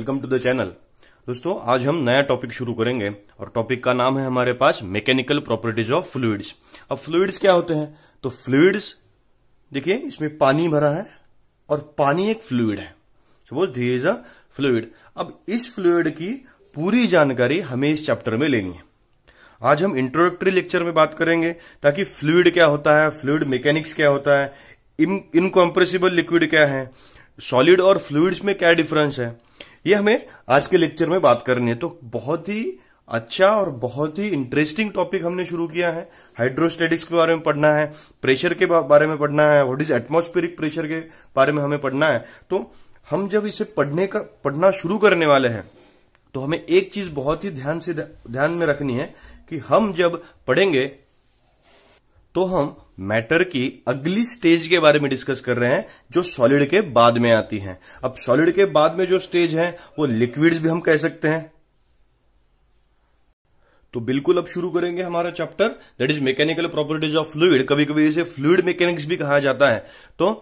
welcome to the channel दोस्तों आज हम नया टॉपिक शुरू करेंगे और टॉपिक का नाम है हमारे पास मैकेनिकल प्रॉपर्टीज ऑफ फ्लूइड्स अब फ्लूइड्स क्या होते हैं तो फ्लूइड्स देखिए इसमें पानी भरा है और पानी एक फ्लूइड है सपोज धी इज अ फ्लूइड अब इस फ्लूइड की पूरी जानकारी हमें इस चैप्टर में लेनी है आज हम इंट्रोडक्टरी लेक्चर में बात करेंगे ताकि फ्लूइड क्या होता है फ्लूइड मैकेनिक्स क्या होता है इनकॉम्प्रेसिबल लिक्विड क्या है सॉलिड और फ्लूइड्स में क्या डिफरेंस है ये हमें आज के लेक्चर में बात करनी है तो बहुत ही अच्छा और बहुत ही इंटरेस्टिंग टॉपिक हमने शुरू किया है हाइड्रोस्टेटिक्स के बारे में पढ़ना है प्रेशर के बारे में पढ़ना है व्हाट इज एटमोस्फेरिक प्रेशर के बारे में हमें पढ़ना है तो हम जब इसे पढ़ने का पढ़ना शुरू करने वाले हैं तो हमें एक चीज बहुत ही ध्यान से ध्यान में रखनी है कि हम जब पढ़ेंगे तो हम मैटर की अगली स्टेज के बारे में डिस्कस कर रहे हैं जो सॉलिड के बाद में आती हैं अब सॉलिड के बाद में जो स्टेज है वो लिक्विड्स भी हम कह सकते हैं तो बिल्कुल अब शुरू करेंगे हमारा chapter that is mechanical properties of fluid कभी कभी इसे फ्लूड मैकेनिक्स भी कहा जाता है तो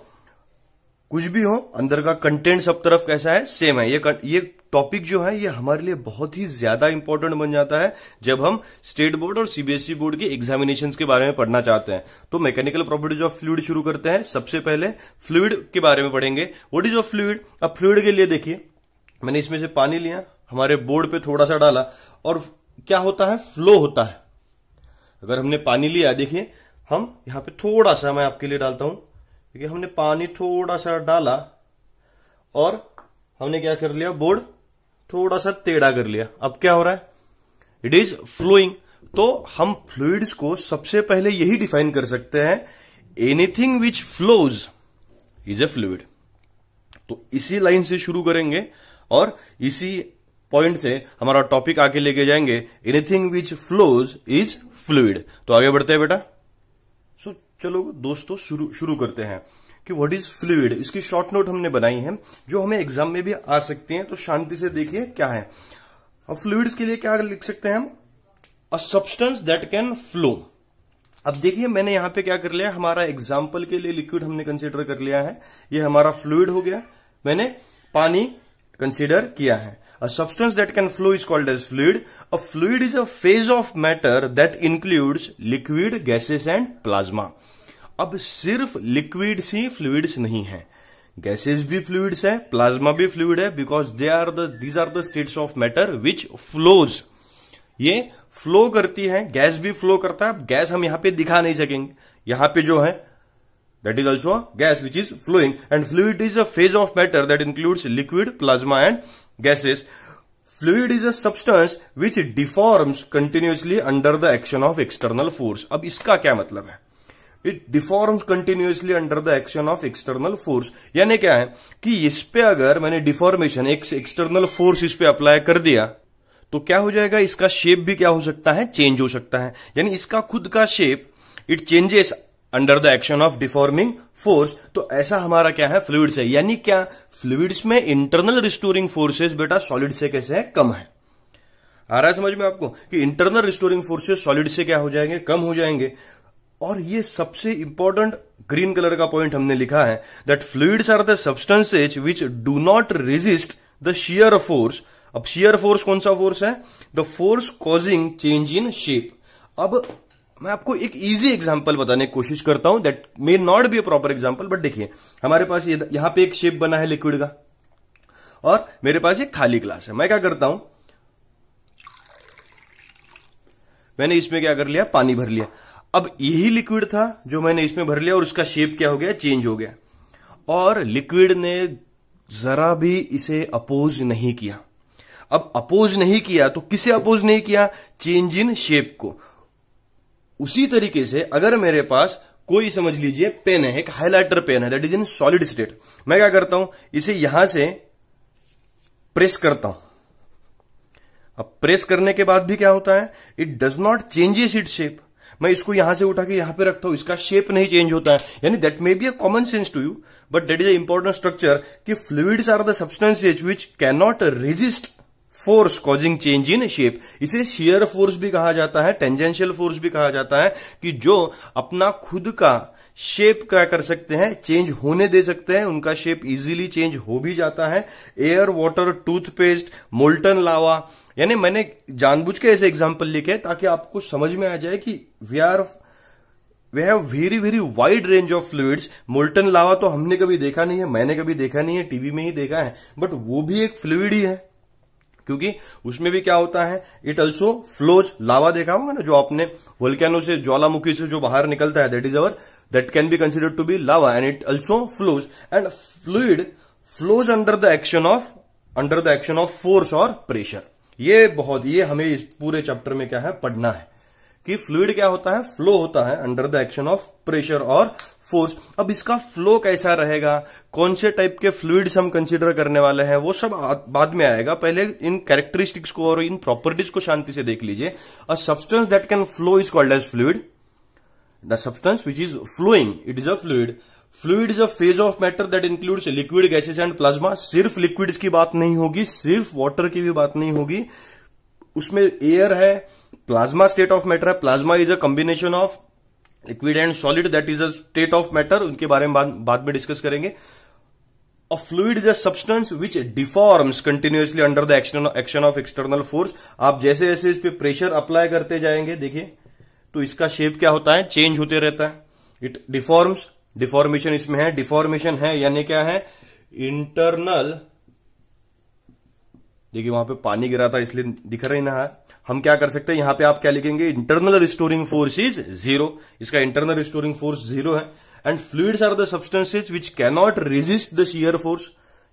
कुछ भी हो अंदर का कंटेंट सब तरफ कैसा है सेम है ये ये टॉपिक जो है ये हमारे लिए बहुत ही ज्यादा इंपॉर्टेंट बन जाता है जब हम स्टेट बोर्ड और सीबीएसई बोर्ड e के एग्जामिनेशन के बारे में पढ़ना चाहते हैं तो मैकेनिकल प्रॉपर्टीज ऑफ फ्लूड शुरू करते हैं सबसे पहले फ्लूड के बारे में पढ़ेंगे वट इज ऑफ फ्लूड अब फ्लूड के लिए देखिए मैंने इसमें से पानी लिया हमारे बोर्ड पे थोड़ा सा डाला और क्या होता है फ्लो होता है अगर हमने पानी लिया देखिए हम यहां पे थोड़ा सा मैं आपके लिए डालता हूं क्योंकि हमने पानी थोड़ा सा डाला और हमने क्या कर लिया बोर्ड थोड़ा सा टेढ़ा कर लिया अब क्या हो रहा है इट इज फ्लोइंग तो हम फ्लूइड्स को सबसे पहले यही डिफाइन कर सकते हैं anything which flows is a fluid तो इसी लाइन से शुरू करेंगे और इसी पॉइंट से हमारा टॉपिक आके लेके जाएंगे anything which flows is fluid तो आगे बढ़ते हैं बेटा सो so, चलो दोस्तों शुरू शुरू करते हैं कि व्हाट इज फ्लूड इसकी शॉर्ट नोट हमने बनाई है जो हमें एग्जाम में भी आ सकते हैं तो शांति से देखिए क्या है अब के लिए क्या लिख सकते हैं हम a substance that can flow अब देखिए मैंने यहां पे क्या कर लिया हमारा एग्जाम्पल के लिए लिक्विड हमने कंसिडर कर लिया है ये हमारा फ्लूड हो गया मैंने पानी कंसिडर किया है a substance that can flow is called as fluid a fluid is a phase of matter that includes liquid gases and plasma अब सिर्फ लिक्विड्स ही फ्लूड्स नहीं है गैसेज भी फ्लूड्स है प्लाज्मा भी फ्लूड है because they are these are the states of matter which flows ये flow करती है गैस भी फ्लो करता है अब गैस हम यहां पे दिखा नहीं सकेंगे यहां पे जो है that is also gas which is flowing and fluid is a phase of matter that includes liquid plasma and gases fluid is a substance which deforms continuously under the action of external force अब इसका क्या मतलब है it deforms continuously under the action of external force यानी क्या है कि इस पे अगर मैंने डिफॉर्मेशन एक एक्सटर्नल फोर्स इस पे अप्लाई कर दिया तो क्या हो जाएगा इसका शेप भी क्या हो सकता है चेंज हो सकता है यानी इसका खुद का shape it changes under the action of deforming force तो ऐसा हमारा क्या है फ्लूड से यानी क्या फ्लूड्स में इंटरनल रिस्टोरिंग फोर्सेस बेटा सॉलिड से कैसे है कम है आ रहा है समझ में आपको कि इंटरनल रिस्टोरिंग फोर्सेस सॉलिड से क्या हो जाएंगे कम हो जाएंगे और ये सबसे इंपॉर्टेंट ग्रीन कलर का पॉइंट हमने लिखा है that fluids are the substances which do not resist the shear force अब शियर फोर्स कौन सा फोर्स है the force causing change in shape अब मैं आपको एक इजी एग्जांपल बताने की कोशिश करता हूं that may not be a proper example but देखिए हमारे पास ये यहां पे एक शेप बना है लिक्विड का और मेरे पास एक खाली ग्लास है मैं क्या करता हूं मैंने इसमें क्या कर लिया पानी भर लिया अब यही लिक्विड था जो मैंने इसमें भर लिया और उसका शेप क्या हो गया चेंज हो गया और लिक्विड ने जरा भी इसे अपोज नहीं किया अब अपोज नहीं किया तो किसे अपोज नहीं किया चेंज इन शेप को उसी तरीके से अगर मेरे पास कोई समझ लीजिए पेन है एक हाईलाइटर पेन है that is in solid state मैं क्या करता हूं इसे यहां से प्रेस करता हूं अब प्रेस करने के बाद भी क्या होता है it does not changes it shape मैं इसको यहां से उठा के यहां पे रखता हूं इसका शेप नहीं चेंज होता है यानी that may be a common sense to you but that is a important structure कि fluids are the substances which can not resist force causing change in shape इसे शेयर फोर्स भी कहा जाता है टेंजेंशियल फोर्स भी कहा जाता है कि जो अपना खुद का शेप क्या कर सकते हैं चेंज होने दे सकते हैं उनका शेप इजीली चेंज हो भी जाता है air water toothpaste molten lava यानी मैंने जानबूझ के ऐसे एग्जाम्पल लिखे ताकि आपको समझ में आ जाए कि we are we have very very wide range of fluids molten lava तो हमने कभी देखा नहीं है मैंने कभी देखा नहीं है टीवी में ही देखा है बट वो भी एक फ्लूड ही है क्योंकि उसमें भी क्या होता है इट ऑल्सो फ्लोज लावा देखा होगा ना जो आपने वोल्केनो से ज्वालामुखी से जो बाहर निकलता है that is our that can be considered to be lava and it also flows and fluid flows under the action of under the action of force और प्रेशर ये बहुत ये हमें इस पूरे चैप्टर में क्या है पढ़ना है कि फ्लूड क्या होता है फ्लो होता है under the action of pressure और फोर्स अब इसका फ्लो कैसा रहेगा कौन से टाइप के फ्लूड्स हम कंसिडर करने वाले हैं वो सब बाद में आएगा पहले इन कैरेक्टरिस्टिक्स को और इन प्रॉपर्टीज को शांति से देख लीजिए a substance that can flow is called as fluid the substance which is flowing it is a fluid fluid is a phase of matter that includes liquid gases and plasma सिर्फ liquids की बात नहीं होगी सिर्फ water की भी बात नहीं होगी उसमें एयर है प्लाज्मा स्टेट ऑफ मैटर है plasma is a combination of liquid and solid that is a state of matter उनके बारे में बाद में डिस्कस करेंगे fluid is a substance which deforms continuously under the action action of external force आप जैसे जैसे इस पर प्रेशर अप्लाई करते जाएंगे देखिए तो इसका शेप क्या होता है चेंज होते रहता है इट डिफॉर्म्स डिफॉर्मेशन इसमें है डिफॉर्मेशन है यानी क्या है इंटरनल देखिए वहां पे पानी गिरा था इसलिए दिख रही ना हम क्या कर सकते हैं यहां पे आप क्या लिखेंगे internal restoring force is zero इसका इंटरनल रिस्टोरिंग फोर्स जीरो है and fluids are the substances which cannot resist the shear force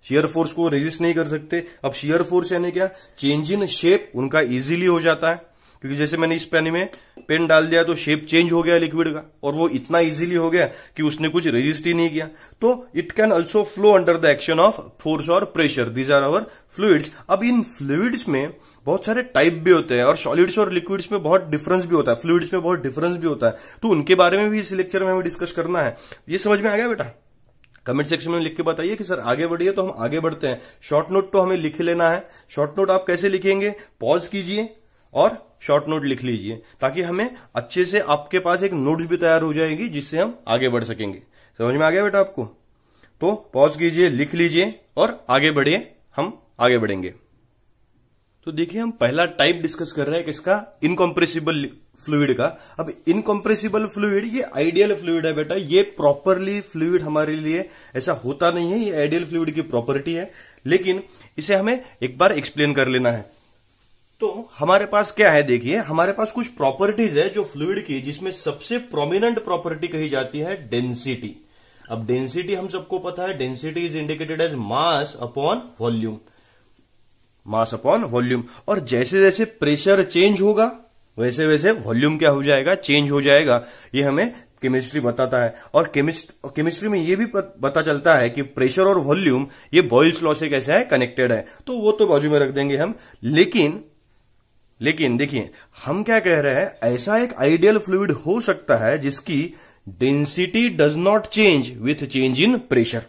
shear force को रेजिस्ट नहीं कर सकते अब शियर फोर्स यानी क्या चेंज इन शेप उनका इजीली हो जाता है क्योंकि जैसे मैंने इस पानी में पेन डाल दिया तो शेप चेंज हो गया लिक्विड का और वो इतना इजीली हो गया कि उसने कुछ रेजिस्ट ही नहीं किया तो it can also flow under the action of force और pressure these are our fluids अब इन फ्लूड्स में बहुत सारे टाइप भी होते हैं और सॉलिड्स और लिक्विड्स में बहुत डिफरेंस भी होता है फ्लूड्स में बहुत डिफरेंस भी होता है तो उनके बारे में भी इस लेक्चर में हमें डिस्कस करना है ये समझ में आ गया बेटा कमेंट सेक्शन में लिख के बताइए कि सर आगे बढ़िए तो हम आगे बढ़ते हैं शॉर्ट नोट तो हमें लिख लेना है शॉर्ट नोट आप कैसे लिखेंगे पॉज कीजिए और शॉर्ट नोट लिख लीजिए ताकि हमें अच्छे से आपके पास एक नोट्स भी तैयार हो जाएगी जिससे हम आगे बढ़ सकेंगे समझ में आ गया बेटा आपको तो पॉज कीजिए लिख लीजिए और आगे बढ़िए हम आगे बढ़ेंगे तो देखिए हम पहला टाइप डिस्कस कर रहे हैं किसका इनकॉम्प्रेसिबल फ्लूड का अब इनकॉम्प्रेसिबल फ्लूड ये आइडियल फ्लूड है बेटा ये प्रॉपरली फ्लूड हमारे लिए ऐसा होता नहीं है ये आइडियल फ्लूड की प्रॉपर्टी है लेकिन इसे हमें एक बार एक्सप्लेन कर लेना है तो हमारे पास क्या है देखिए हमारे पास कुछ प्रॉपर्टीज है जो फ्लूड की जिसमें सबसे प्रोमिनेंट प्रॉपर्टी कही जाती है डेंसिटी अब डेंसिटी हम सबको पता है density is indicated as mass upon volume mass upon volume और जैसे जैसे प्रेशर चेंज होगा वैसे वैसे वॉल्यूम क्या हो जाएगा चेंज हो जाएगा ये हमें केमिस्ट्री बताता है और केमिस्ट्री केमिस्ट्री में ये भी पता चलता है कि प्रेशर और वॉल्यूम ये बॉइल्स लॉ से कैसे है कनेक्टेड है तो वो तो बाजू में रख देंगे हम लेकिन लेकिन देखिए हम क्या कह रहे हैं ऐसा एक आइडियल फ्लूड हो सकता है जिसकी density does not change with change in pressure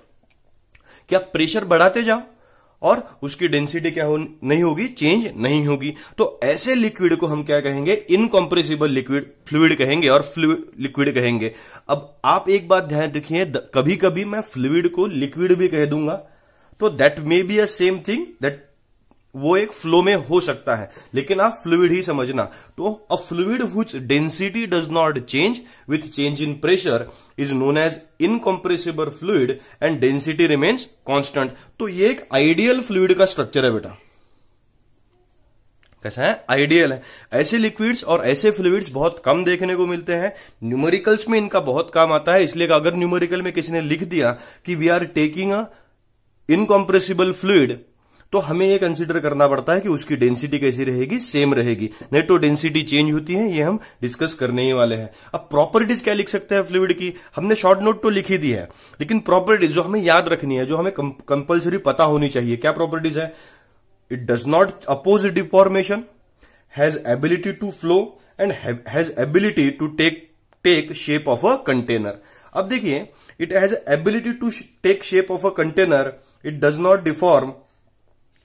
क्या प्रेशर बढ़ाते जाओ और उसकी डेंसिटी क्या हो नहीं होगी चेंज नहीं होगी तो ऐसे लिक्विड को हम क्या कहेंगे इनकॉम्प्रेसिबल लिक्विड फ्लूड कहेंगे और फ्लूड लिक्विड कहेंगे अब आप एक बात ध्यान रखिए कभी कभी मैं फ्लूड को लिक्विड भी कह दूंगा तो that may be a same thing that वो एक फ्लो में हो सकता है लेकिन आप फ्लूड ही समझना तो a fluid which density does not change with change in pressure is known as incompressible fluid and density remains constant तो ये एक आइडियल फ्लूड का स्ट्रक्चर है बेटा कैसा है आइडियल है ऐसे लिक्विड्स और ऐसे फ्लूड्स बहुत कम देखने को मिलते हैं न्यूमेरिकल्स में इनका बहुत काम आता है इसलिए अगर न्यूमेरिकल में किसी ने लिख दिया कि we are taking a incompressible fluid तो हमें ये कंसिडर करना पड़ता है कि उसकी डेंसिटी कैसी रहेगी सेम रहेगी नेटो डेंसिटी चेंज होती है ये हम डिस्कस करने ही वाले हैं अब प्रॉपर्टीज क्या लिख सकते हैं फ्लूड की हमने शॉर्ट नोट तो लिखी दी है लेकिन प्रॉपर्टीज जो हमें याद रखनी है जो हमें कंपल्सरी पता होनी चाहिए क्या प्रॉपर्टीज है it does not oppose deformation has ability to flow and has ability to take take shape of a container अब देखिए it has ability to take shape of a container it does not deform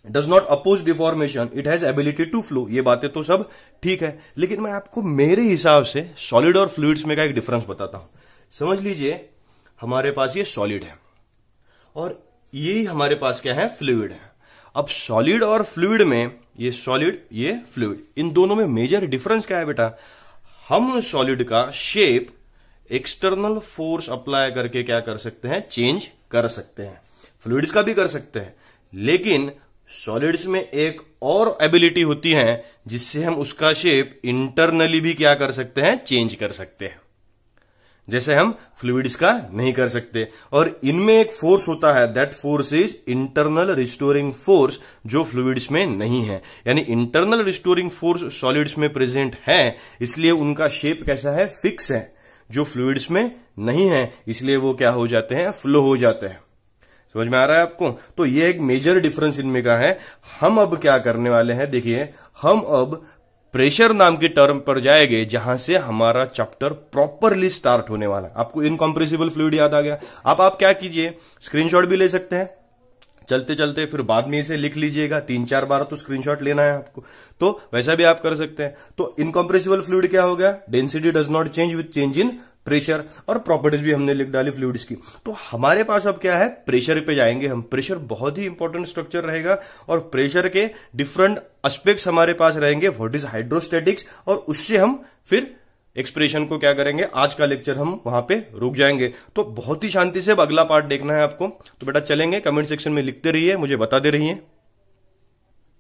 does not oppose deformation it has ability to flow ये बातें तो सब ठीक है लेकिन मैं आपको मेरे हिसाब से सॉलिड और फ्लूड्स में का एक डिफरेंस बताता हूं समझ लीजिए हमारे पास ये सॉलिड है और ये हमारे पास क्या है फ्लूड है अब सॉलिड और फ्लूड में ये सॉलिड ये फ्लूड इन दोनों में मेजर डिफरेंस क्या है बेटा हम सॉलिड का शेप एक्सटर्नल फोर्स अप्लाई करके क्या कर सकते हैं चेंज कर सकते हैं फ्लूड्स का भी कर सकते हैं लेकिन सॉलिड्स में एक और एबिलिटी होती है जिससे हम उसका शेप इंटरनली भी क्या कर सकते हैं चेंज कर सकते हैं जैसे हम फ्लूइड्स का नहीं कर सकते और इनमें एक फोर्स होता है that force is internal restoring force जो फ्लूइड्स में नहीं है यानी इंटरनल रिस्टोरिंग फोर्स सॉलिड्स में प्रेजेंट है इसलिए उनका शेप कैसा है फिक्स है जो फ्लूइड्स में नहीं है इसलिए वो क्या हो जाते हैं फ्लो हो जाते हैं समझ में आ रहा है आपको तो ये एक मेजर डिफरेंस इनमें का है हम अब क्या करने वाले हैं देखिए हम अब प्रेशर नाम के टर्म पर जाएंगे जहां से हमारा चैप्टर प्रॉपरली स्टार्ट होने वाला है आपको इनकॉम्प्रेसिबल फ्लूड याद आ गया अब आप क्या कीजिए स्क्रीनशॉट भी ले सकते हैं चलते चलते फिर बाद में इसे लिख लीजिएगा तीन चार बार तो स्क्रीनशॉट लेना है आपको तो वैसा भी आप कर सकते हैं तो इनकॉम्प्रेसिबल फ्लूड क्या हो गया density does not change with change in pressure और प्रॉपर्टीज भी हमने लिख डाली फ्लूड्स की तो हमारे पास अब क्या है प्रेशर पे जाएंगे हम प्रेशर बहुत ही इंपॉर्टेंट स्ट्रक्चर रहेगा और प्रेशर के डिफरेंट एस्पेक्ट्स हमारे पास रहेंगे व्हाट इज हाइड्रोस्टेटिक्स और उससे हम फिर एक्सप्रेशन को क्या करेंगे आज का लेक्चर हम वहां पे रुक जाएंगे तो बहुत ही शांति से अगला पार्ट देखना है आपको तो बेटा चलेंगे कमेंट सेक्शन में लिखते रहिए मुझे बताते रहिए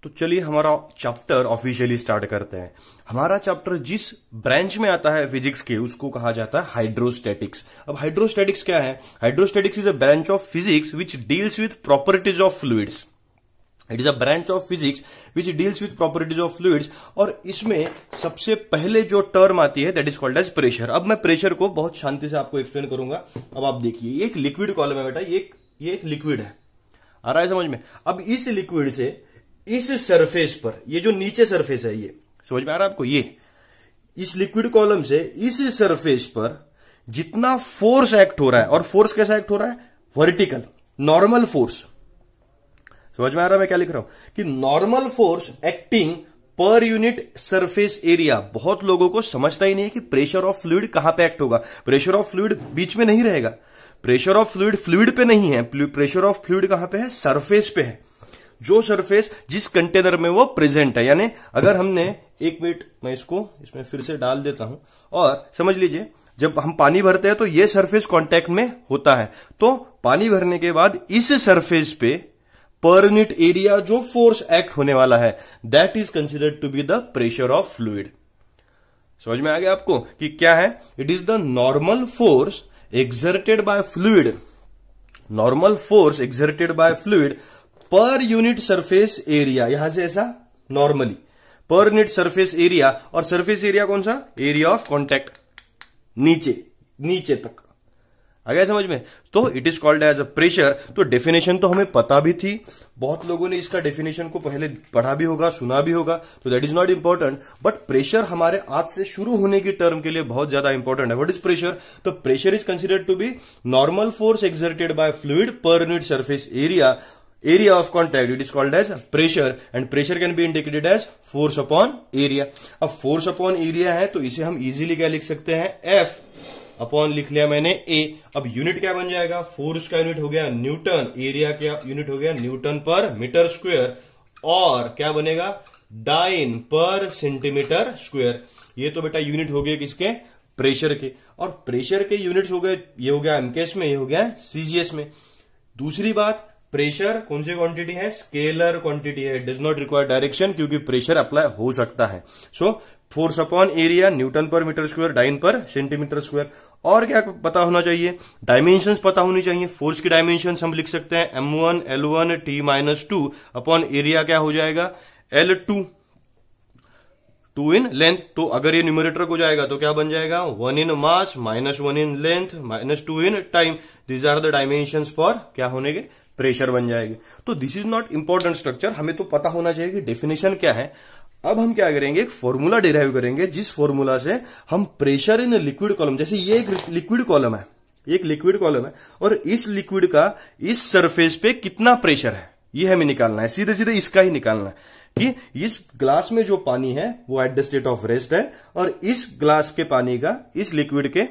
तो चलिए हमारा चैप्टर ऑफिशियली स्टार्ट करते हैं हमारा चैप्टर जिस ब्रांच में आता है फिजिक्स के उसको कहा जाता है हाइड्रोस्टेटिक्स अब हाइड्रोस्टेटिक्स क्या है hydrostatics is a branch of physics which deals with properties of fluids it is a branch of physics which deals with properties of fluids और इसमें सबसे पहले जो टर्म आती है that is called as pressure अब मैं प्रेशर को बहुत शांति से आपको एक्सप्लेन करूंगा अब आप देखिए एक लिक्विड कॉलम है बेटा ये एक लिक्विड है आ रहा है समझ में अब इस लिक्विड से इस सरफेस पर ये जो नीचे सरफेस है ये समझ में आ रहा है आपको ये इस लिक्विड कॉलम से इस सरफेस पर जितना फोर्स एक्ट हो रहा है और फोर्स कैसा एक्ट हो रहा है वर्टिकल नॉर्मल फोर्स समझ में आ रहा है मैं क्या लिख रहा हूं कि normal force acting per unit surface area बहुत लोगों को समझता ही नहीं है कि प्रेशर ऑफ फ्लूड कहां पे एक्ट होगा प्रेशर ऑफ फ्लूड बीच में नहीं रहेगा प्रेशर ऑफ फ्लूड फ्लूड पे नहीं है प्रेशर ऑफ फ्लूड कहां पे है सरफेस पे है जो सरफेस जिस कंटेनर में वो प्रेजेंट है यानी अगर हमने एक मिनट मैं इसको इसमें फिर से डाल देता हूं और समझ लीजिए जब हम पानी भरते हैं तो ये सरफेस कांटेक्ट में होता है तो पानी भरने के बाद इस सरफेस पे पर यूनिट एरिया जो फोर्स एक्ट होने वाला है that is considered to be the pressure of fluid समझ में आ गया आपको कि क्या है it is the normal force exerted by fluid normal force exerted by fluid per unit surface area यहां से ऐसा normally per unit surface area और सरफेस एरिया कौन सा एरिया ऑफ कॉन्टेक्ट नीचे नीचे तक आ गया समझ में तो it is called as a pressure तो डेफिनेशन तो हमें पता भी थी बहुत लोगों ने इसका डेफिनेशन को पहले पढ़ा भी होगा सुना भी होगा तो that is not important but pressure हमारे आज से शुरू होने की टर्म के लिए बहुत ज्यादा इंपॉर्टेंट है वट इज प्रेशर तो pressure is considered to be normal force exerted by fluid per unit surface area area of contact it is called as pressure and pressure can be indicated as force upon area अब force upon area है तो इसे हम easily क्या लिख सकते हैं F upon लिख लिया मैंने ए अब यूनिट क्या बन जाएगा फोर्स का यूनिट हो गया न्यूटन एरिया क्या यूनिट हो गया न्यूटन पर मीटर स्क्वेयर और क्या बनेगा डाइन पर सेंटीमीटर स्क्वेयर ये तो बेटा यूनिट हो गया किसके प्रेशर के और प्रेशर के यूनिट हो गए ये हो गया एमकेएस में ये हो गया सीजीएस में दूसरी बात प्रेशर कौन सी क्वांटिटी है स्केलर क्वांटिटी है डज नॉट रिक्वायर डायरेक्शन क्योंकि प्रेशर अप्लाई हो सकता है so force upon area newton per metre square dyne per centimetre square और क्या पता होना चाहिए डायमेंशन पता होनी चाहिए फोर्स की डायमेंशन हम लिख सकते हैं M one L one T minus two upon area क्या हो जाएगा L two two in length तो अगर ये न्यूमरेटर को जाएगा तो क्या बन जाएगा one in mass minus one in length minus two in time these are the dimension for क्या होने के प्रेशर बन जाएगी तो this is not important structure हमें तो पता होना चाहिए कि डेफिनेशन क्या है अब हम क्या करेंगे एक फॉर्मूला डिराइव करेंगे जिस फॉर्मूला से हम प्रेशर इन लिक्विड कॉलम जैसे ये एक लिक्विड कॉलम है एक लिक्विड कॉलम है और इस लिक्विड का इस सरफेस पे कितना प्रेशर है ये हमें निकालना है सीधे सीधे इसका ही निकालना है कि इस ग्लास में जो पानी है वो at the state of rest है और इस ग्लास के पानी का इस लिक्विड के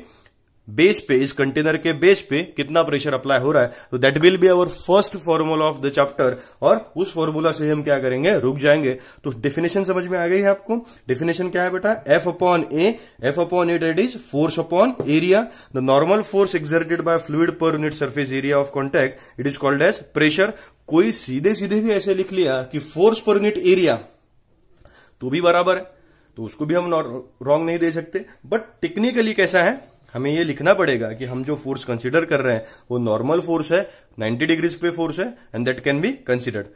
बेस पे इस कंटेनर के बेस पे कितना प्रेशर अप्लाई हो रहा है तो that will be our first formula of the chapter और उस फॉर्मूला से हम क्या करेंगे रुक जाएंगे तो डेफिनेशन समझ में आ गई है आपको डेफिनेशन क्या है बेटा F upon A F upon A that is force upon area the normal force exerted by fluid per unit surface area of contact it is called as pressure कोई सीधे सीधे भी ऐसे लिख लिया कि फोर्स पर यूनिट एरिया तो भी बराबर है तो उसको भी हम रॉन्ग नहीं दे सकते बट टेक्निकली कैसा है हमें ये लिखना पड़ेगा कि हम जो फोर्स कंसिडर कर रहे हैं वो नॉर्मल फोर्स है 90 डिग्रीज पे फोर्स है and that can be considered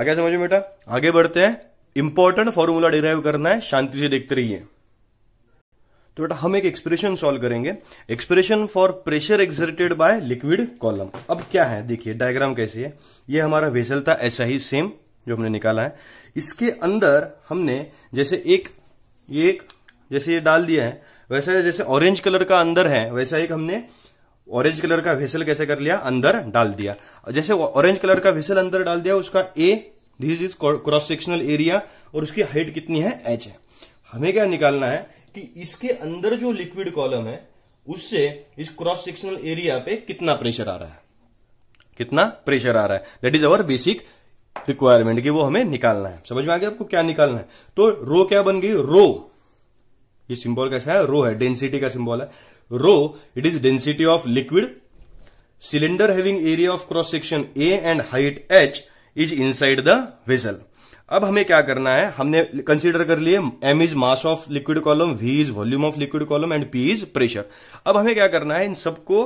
आगे समझो बेटा आगे बढ़ते हैं इंपॉर्टेंट फॉर्मूला डिराइव करना है शांति से देखते रहिए तो बेटा हम एक एक्सप्रेशन सॉल्व करेंगे expression for pressure exerted by liquid column अब क्या है देखिए डायग्राम कैसी है ये हमारा वेसल था ऐसा ही सेम जो हमने निकाला है इसके अंदर हमने जैसे एक ये एक जैसे ये डाल दिया है वैसे जैसे ऑरेंज कलर का अंदर है वैसा एक हमने ऑरेंज कलर का वेसल कैसे कर लिया अंदर डाल दिया जैसे ऑरेंज कलर का वेसल अंदर डाल दिया उसका A this is cross sectional area और उसकी हाइट कितनी है एच है हमें क्या निकालना है कि इसके अंदर जो लिक्विड कॉलम है उससे इस क्रॉस सेक्शनल एरिया पे कितना प्रेशर आ रहा है कितना प्रेशर आ रहा है that is our basic requirement की वो हमें निकालना है समझ में आ गया आपको क्या निकालना है तो रो क्या बन गई रो ये सिंबल कैसा है रो है डेंसिटी का सिंबल है rho it is density of liquid cylinder having area of cross section A and height H inside the vessel अब हमें क्या करना है हमने कंसीडर कर लिए M is mass of liquid column V is volume of liquid column and P is pressure अब हमें क्या करना है इन सबको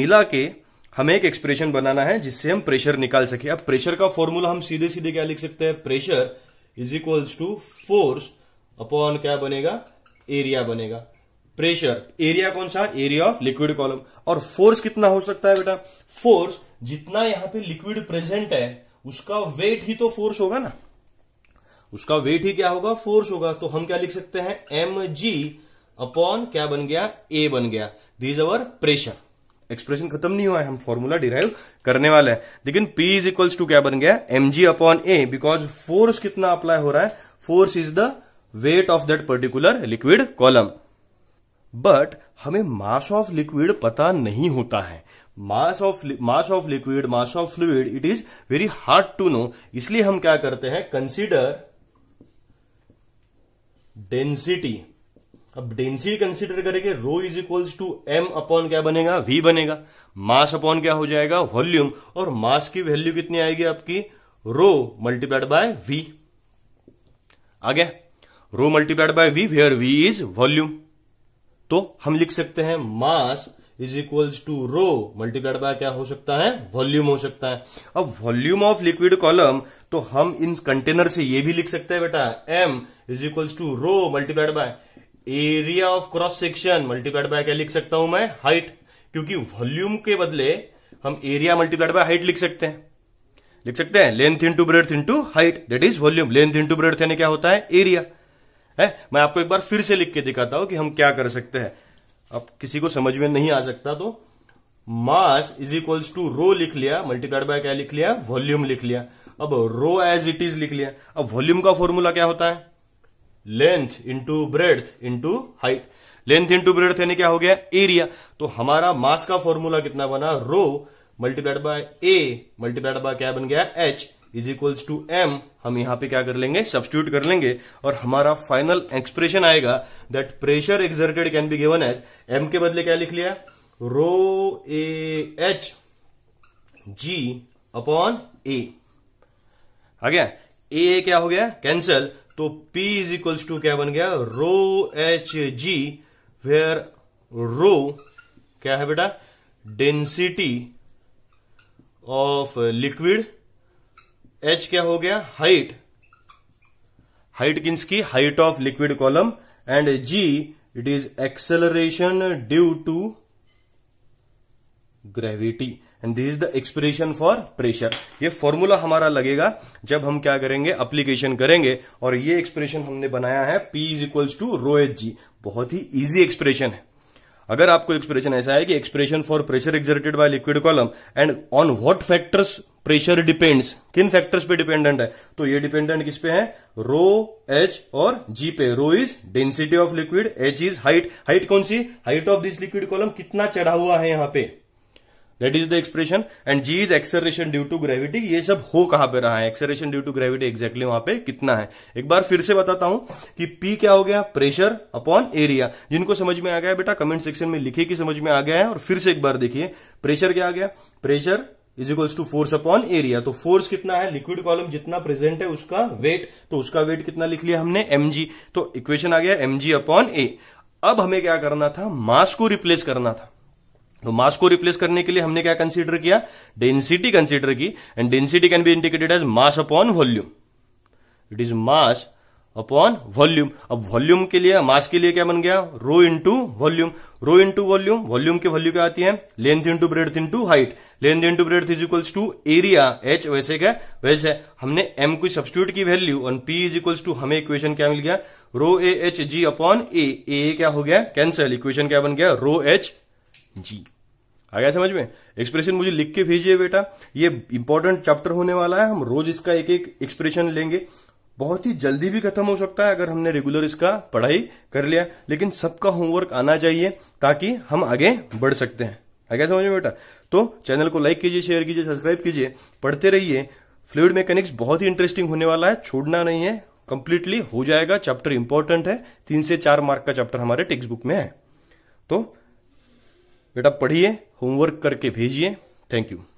मिला के हमें एक एक्सप्रेशन बनाना है जिससे हम प्रेशर निकाल सके अब प्रेशर का फॉर्मूला हम सीधे सीधे क्या लिख सकते हैं pressure is equals to force upon क्या बनेगा एरिया बनेगा प्रेशर एरिया कौन सा एरिया ऑफ लिक्विड कॉलम और फोर्स कितना हो सकता है बेटा फोर्स जितना यहां पे लिक्विड प्रेजेंट है उसका वेट ही तो फोर्स होगा ना उसका वेट ही क्या होगा फोर्स होगा तो हम क्या लिख सकते हैं एम जी अपॉन क्या बन गया ए बन गया दीज अवर प्रेशर एक्सप्रेशन खत्म नहीं हुआ है हम फॉर्मूला डिराइव करने वाले हैं लेकिन P इज इक्वल्स टू क्या बन गया M G upon A because force कितना अप्लाई हो रहा है force is the weight of that particular liquid column but हमें मास ऑफ लिक्विड पता नहीं होता है mass of mass of liquid mass of fluid it is very hard to know इसलिए हम क्या करते हैं कंसिडर डेंसिटी अब डेंसिटी कंसिडर करेंगे rho is equals to M upon क्या बनेगा वी बनेगा मास अपॉन क्या हो जाएगा वॉल्यूम और मास की वैल्यू कितनी आएगी आपकी रो मल्टीप्लाइड बाय वी आ गया rho multiplied by V where V is volume तो हम लिख सकते हैं mass is equals to rho multiplied by क्या हो सकता है वॉल्यूम हो सकता है अब वॉल्यूम ऑफ लिक्विड कॉलम तो हम इन कंटेनर से ये भी लिख सकते हैं बेटा M is equals to rho multiplied by area of cross section multiplied by क्या लिख सकता हूं मैं हाइट क्योंकि वॉल्यूम के बदले हम एरिया मल्टीप्लाइड बाय हाइट लिख सकते हैं लिख सकते हैं length into breadth into height that is volume length into breadth यानी क्या होता है एरिया है मैं आपको एक बार फिर से लिख के दिखाता हूं कि हम क्या कर सकते हैं अब किसी को समझ में नहीं आ सकता तो mass is equals to rho लिख लिया मल्टीप्लाइड बाय क्या लिख लिया वॉल्यूम लिख लिया अब रो एज इट इज लिख लिया अब वॉल्यूम का फॉर्मूला क्या होता है length into breadth into height length into breadth यानी क्या हो गया एरिया तो हमारा मास का फॉर्मूला कितना बना rho multiplied by A multiplied by क्या बन गया H is equals to M हम यहां पे क्या कर लेंगे सब्सिट्यूट कर लेंगे और हमारा फाइनल एक्सप्रेशन आएगा that pressure exerted can be given as M के बदले क्या लिख लिया रो ए एच जी अपॉन ए आ गया ए क्या हो गया कैंसल तो पी इज इक्वल्स टू क्या बन गया रो एच जी वेयर रो क्या है बेटा डेंसिटी ऑफ लिक्विड एच क्या हो गया हाइट हाइट किन्स की height of liquid column and G it is acceleration due to gravity and this is the expression for pressure ये फॉर्मूला हमारा लगेगा जब हम क्या करेंगे अप्लीकेशन करेंगे और ये एक्सप्रेशन हमने बनाया है P is equals to rho H G बहुत ही इजी एक्सप्रेशन है अगर आपको एक्सप्रेशन ऐसा है कि expression for pressure exerted by liquid column and on what factors pressure depends किन फैक्टर्स पे डिपेंडेंट है तो ये डिपेंडेंट किस पे है रो एच और जी पे rho is density of liquid H is height height कौन सी height of this liquid column कितना चढ़ा हुआ है यहां पे that is the expression and G is acceleration due to gravity ये सब हो कहां पे रहा है acceleration due to gravity exactly वहां पे कितना है एक बार फिर से बताता हूं कि पी क्या हो गया प्रेशर अपॉन एरिया जिनको समझ में आ गया बेटा कमेंट सेक्शन में लिखे कि समझ में आ गया है और फिर से एक बार देखिए प्रेशर क्या आ गया pressure is equals to force upon area तो फोर्स कितना है लिक्विड कॉलम जितना प्रेजेंट है उसका वेट तो उसका वेट कितना लिख लिया हमने एमजी तो इक्वेशन आ गया जी अपॉन ए अब हमें क्या करना था मास को रिप्लेस करना था तो मास को रिप्लेस करने के लिए हमने क्या कंसीडर किया डेंसिटी कंसीडर की and density can be indicated as mass upon volume it is mass upon volume अब वॉल्यूम के लिए मास के लिए क्या बन गया rho into volume rho into volume volume की वैल्यू क्या आती है length into breadth into height length into breadth is equals to area H वैसे क्या वैसे हमने एम को सब्सिट्यूट की वैल्यू और पी इज इक्वल्स टू हमें इक्वेशन क्या मिल गया रो ए एच जी अपॉन ए ए क्या हो गया कैंसल इक्वेशन क्या बन गया रो एच जी आ गया समझ में एक्सप्रेशन मुझे लिख के भेजिए बेटा ये इंपॉर्टेंट चैप्टर होने वाला है हम रोज इसका एक एक एक्सप्रेशन लेंगे बहुत ही जल्दी भी खत्म हो सकता है अगर हमने रेगुलर इसका पढ़ाई कर लिया लेकिन सबका होमवर्क आना चाहिए ताकि हम आगे बढ़ सकते हैं आगे समझ में बेटा तो चैनल को लाइक कीजिए शेयर कीजिए सब्सक्राइब कीजिए पढ़ते रहिए फ्लूड मैकेनिक्स बहुत ही इंटरेस्टिंग होने वाला है छोड़ना नहीं है कंप्लीटली हो जाएगा चैप्टर इंपॉर्टेंट है तीन से चार मार्क का चैप्टर हमारे टेक्स्ट बुक में है तो बेटा पढ़िए होमवर्क करके भेजिए थैंक यू